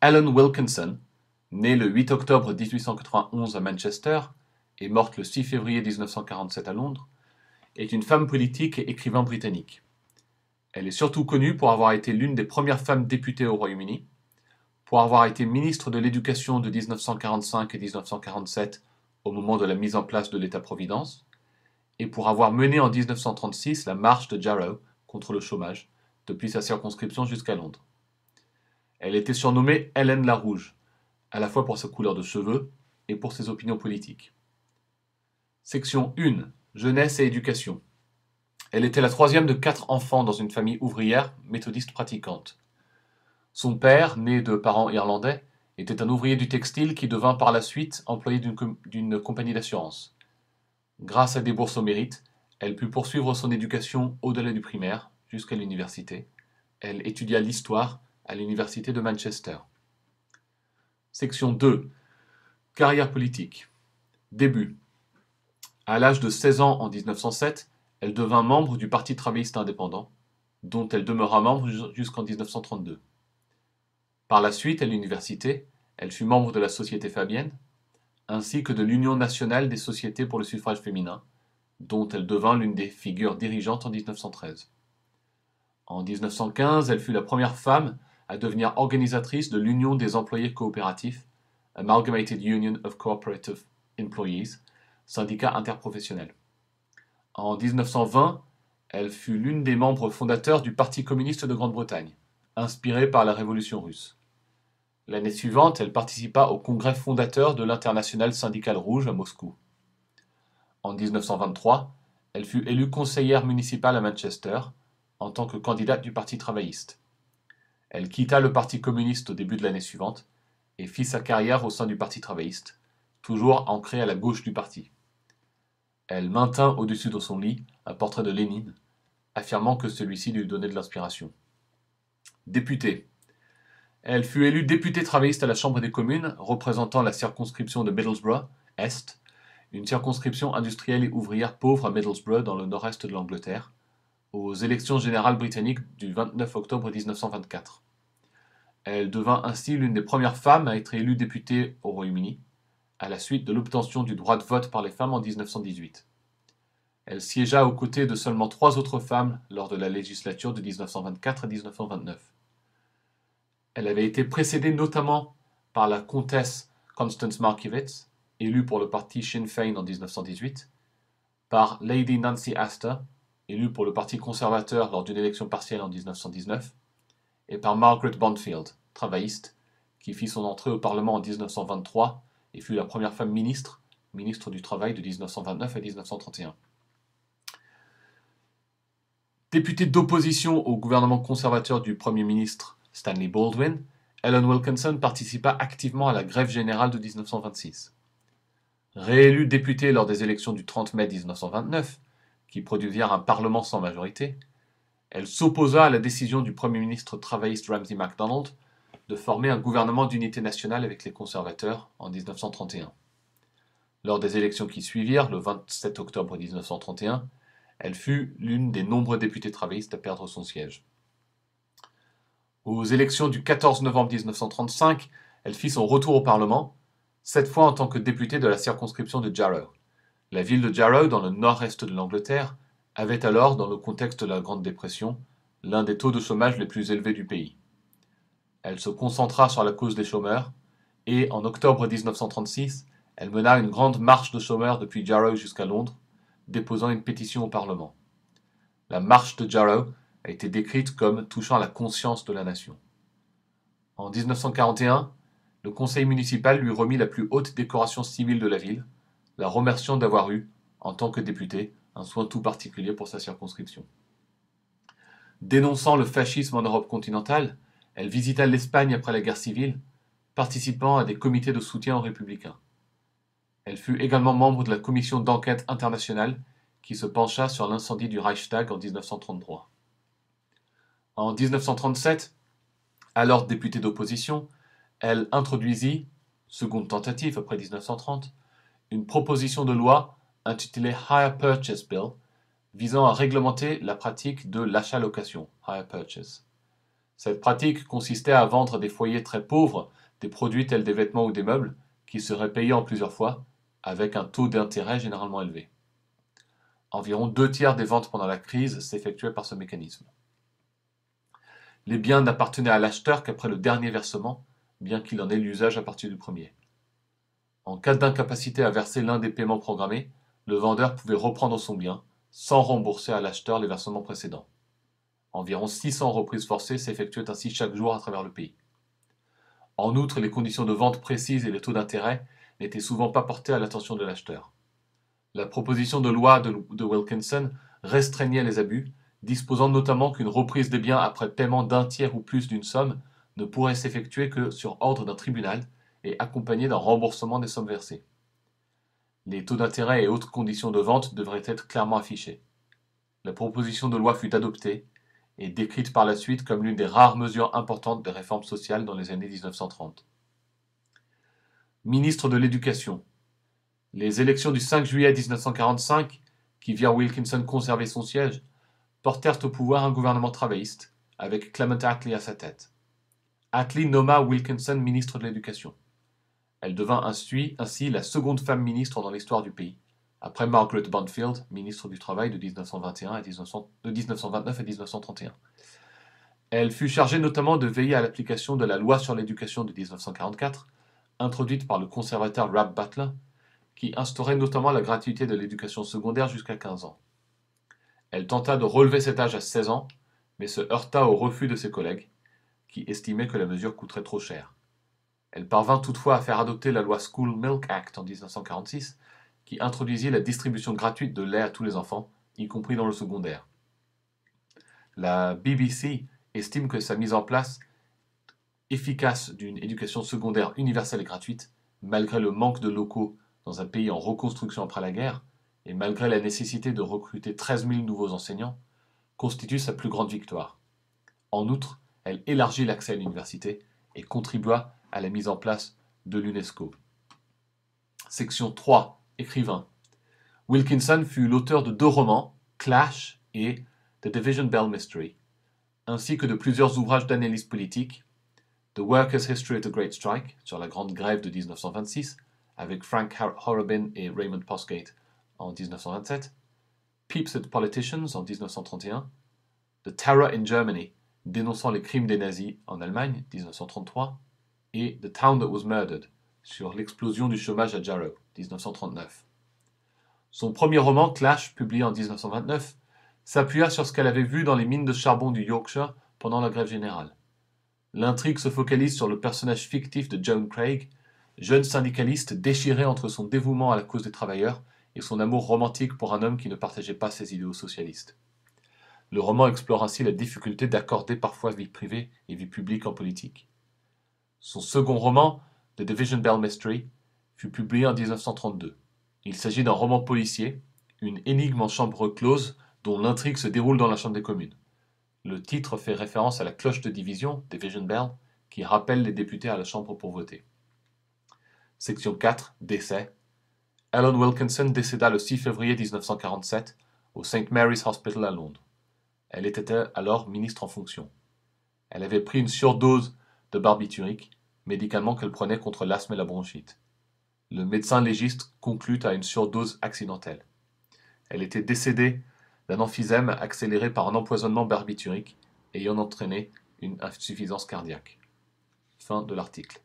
Ellen Wilkinson, née le 8 octobre 1891 à Manchester et morte le 6 février 1947 à Londres, est une femme politique et écrivain britannique. Elle est surtout connue pour avoir été l'une des premières femmes députées au Royaume-Uni, pour avoir été ministre de l'Éducation de 1945 et 1947 au moment de la mise en place de l'État-providence, et pour avoir mené en 1936 la marche de Jarrow contre le chômage, depuis sa circonscription jusqu'à Londres. Elle était surnommée Hélène la Rouge, à la fois pour sa couleur de cheveux et pour ses opinions politiques. Section 1. Jeunesse et éducation. Elle était la troisième de quatre enfants dans une famille ouvrière méthodiste pratiquante. Son père, né de parents irlandais, était un ouvrier du textile qui devint par la suite employé d'une compagnie d'assurance. Grâce à des bourses au mérite, elle put poursuivre son éducation au-delà du primaire jusqu'à l'université. Elle étudia l'histoire à l'Université de Manchester. Section 2. Carrière politique. Début. À l'âge de 16 ans en 1907, elle devint membre du Parti travailliste indépendant, dont elle demeura membre jusqu'en 1932. Par la suite, à l'université, elle fut membre de la Société fabienne, ainsi que de l'Union nationale des sociétés pour le suffrage féminin, dont elle devint l'une des figures dirigeantes en 1913. En 1915, elle fut la première femme à devenir organisatrice de l'Union des employés coopératifs, Amalgamated Union of Cooperative Employees, syndicat interprofessionnel. En 1920, elle fut l'une des membres fondateurs du Parti communiste de Grande-Bretagne, inspirée par la Révolution russe. L'année suivante, elle participa au congrès fondateur de l'Internationale syndicale rouge à Moscou. En 1923, elle fut élue conseillère municipale à Manchester en tant que candidate du Parti travailliste. Elle quitta le Parti communiste au début de l'année suivante et fit sa carrière au sein du Parti travailliste, toujours ancré à la gauche du parti. Elle maintint au-dessus de son lit un portrait de Lénine, affirmant que celui-ci lui donnait de l'inspiration. Députée. Elle fut élue députée travailliste à la Chambre des communes, représentant la circonscription de Middlesbrough, Est, une circonscription industrielle et ouvrière pauvre à Middlesbrough dans le nord-est de l'Angleterre, aux élections générales britanniques du 29 octobre 1924. Elle devint ainsi l'une des premières femmes à être élue députée au Royaume-Uni, à la suite de l'obtention du droit de vote par les femmes en 1918. Elle siégea aux côtés de seulement trois autres femmes lors de la législature de 1924 à 1929. Elle avait été précédée notamment par la comtesse Constance Markiewicz, élue pour le parti Sinn Féin en 1918, par Lady Nancy Astor, élue pour le Parti conservateur lors d'une élection partielle en 1919, et par Margaret Bonfield, travailliste, qui fit son entrée au Parlement en 1923 et fut la première femme ministre, ministre du Travail de 1929 à 1931. Députée d'opposition au gouvernement conservateur du Premier ministre Stanley Baldwin, Ellen Wilkinson participa activement à la grève générale de 1926. Réélue députée lors des élections du 30 mai 1929, qui produisirent un Parlement sans majorité, elle s'opposa à la décision du Premier ministre travailliste Ramsay MacDonald de former un gouvernement d'unité nationale avec les conservateurs en 1931. Lors des élections qui suivirent, le 27 octobre 1931, elle fut l'une des nombreux députés travaillistes à perdre son siège. Aux élections du 14 novembre 1935, elle fit son retour au Parlement, cette fois en tant que députée de la circonscription de Jarrow. La ville de Jarrow, dans le nord-est de l'Angleterre, avait alors, dans le contexte de la Grande Dépression, l'un des taux de chômage les plus élevés du pays. Elle se concentra sur la cause des chômeurs, et en octobre 1936, elle mena une grande marche de chômeurs depuis Jarrow jusqu'à Londres, déposant une pétition au Parlement. La marche de Jarrow a été décrite comme touchant la conscience de la nation. En 1941, le conseil municipal lui remit la plus haute décoration civile de la ville, la remerciant d'avoir eu, en tant que députée, un soin tout particulier pour sa circonscription. Dénonçant le fascisme en Europe continentale, elle visita l'Espagne après la guerre civile, participant à des comités de soutien aux républicains. Elle fut également membre de la commission d'enquête internationale qui se pencha sur l'incendie du Reichstag en 1933. En 1937, alors députée d'opposition, elle introduisit, seconde tentative après 1930, une proposition de loi intitulée Higher Purchase Bill visant à réglementer la pratique de l'achat-location, hire purchase. Cette pratique consistait à vendre des foyers très pauvres des produits tels des vêtements ou des meubles qui seraient payés en plusieurs fois avec un taux d'intérêt généralement élevé. Environ deux tiers des ventes pendant la crise s'effectuaient par ce mécanisme. Les biens n'appartenaient à l'acheteur qu'après le dernier versement, bien qu'il en ait l'usage à partir du premier. En cas d'incapacité à verser l'un des paiements programmés, le vendeur pouvait reprendre son bien, sans rembourser à l'acheteur les versements précédents. Environ 600 reprises forcées s'effectuaient ainsi chaque jour à travers le pays. En outre, les conditions de vente précises et les taux d'intérêt n'étaient souvent pas portés à l'attention de l'acheteur. La proposition de loi de, Wilkinson restreignait les abus, disposant notamment qu'une reprise des biens après paiement d'un tiers ou plus d'une somme ne pourrait s'effectuer que sur ordre d'un tribunal et accompagné d'un remboursement des sommes versées. Les taux d'intérêt et autres conditions de vente devraient être clairement affichés. La proposition de loi fut adoptée et décrite par la suite comme l'une des rares mesures importantes des réformes sociales dans les années 1930. Ministre de l'Éducation. Les élections du 5 juillet 1945, qui virent Wilkinson conserver son siège, portèrent au pouvoir un gouvernement travailliste, avec Clement Attlee à sa tête. Attlee nomma Wilkinson ministre de l'Éducation. Elle devint ainsi, la seconde femme ministre dans l'histoire du pays, après Margaret Banfield, ministre du Travail de, 1921 1929 à 1931. Elle fut chargée notamment de veiller à l'application de la loi sur l'éducation de 1944, introduite par le conservateur Rab Butler, qui instaurait notamment la gratuité de l'éducation secondaire jusqu'à 15 ans. Elle tenta de relever cet âge à 16 ans, mais se heurta au refus de ses collègues, qui estimaient que la mesure coûterait trop cher. Elle parvint toutefois à faire adopter la loi School Milk Act en 1946, qui introduisit la distribution gratuite de lait à tous les enfants, y compris dans le secondaire. La BBC estime que sa mise en place efficace d'une éducation secondaire universelle et gratuite, malgré le manque de locaux dans un pays en reconstruction après la guerre, et malgré la nécessité de recruter 13 000 nouveaux enseignants, constitue sa plus grande victoire. En outre, elle élargit l'accès à l'université et contribua à la mise en place de l'UNESCO. Section 3. Écrivain. Wilkinson fut l'auteur de deux romans, Clash et The Division Bell Mystery, ainsi que de plusieurs ouvrages d'analyse politique, The Workers' History of the Great Strike, sur la Grande Grève de 1926, avec Frank Horobin et Raymond Postgate en 1927, Peeps at Politicians en 1931, The Terror in Germany, dénonçant les crimes des nazis en Allemagne, 1933, et The Town That Was Murdered sur l'explosion du chômage à Jarrow, 1939. Son premier roman, Clash, publié en 1929, s'appuya sur ce qu'elle avait vu dans les mines de charbon du Yorkshire pendant la grève générale. L'intrigue se focalise sur le personnage fictif de John Craig, jeune syndicaliste déchiré entre son dévouement à la cause des travailleurs et son amour romantique pour un homme qui ne partageait pas ses idéaux socialistes. Le roman explore ainsi la difficulté d'accorder parfois vie privée et vie publique en politique. Son second roman, The Division Bell Mystery, fut publié en 1932. Il s'agit d'un roman policier, une énigme en chambre close dont l'intrigue se déroule dans la Chambre des communes. Le titre fait référence à la cloche de division, Division Bell, qui rappelle les députés à la Chambre pour voter. Section 4, décès. Alan Wilkinson décéda le 6 février 1947 au St. Mary's Hospital à Londres. Elle était alors ministre en fonction. Elle avait pris une surdose de barbiturique, médicalement qu'elle prenait contre l'asthme et la bronchite. Le médecin légiste conclut à une surdose accidentelle. Elle était décédée d'un emphysème accéléré par un empoisonnement barbiturique ayant entraîné une insuffisance cardiaque. Fin de l'article.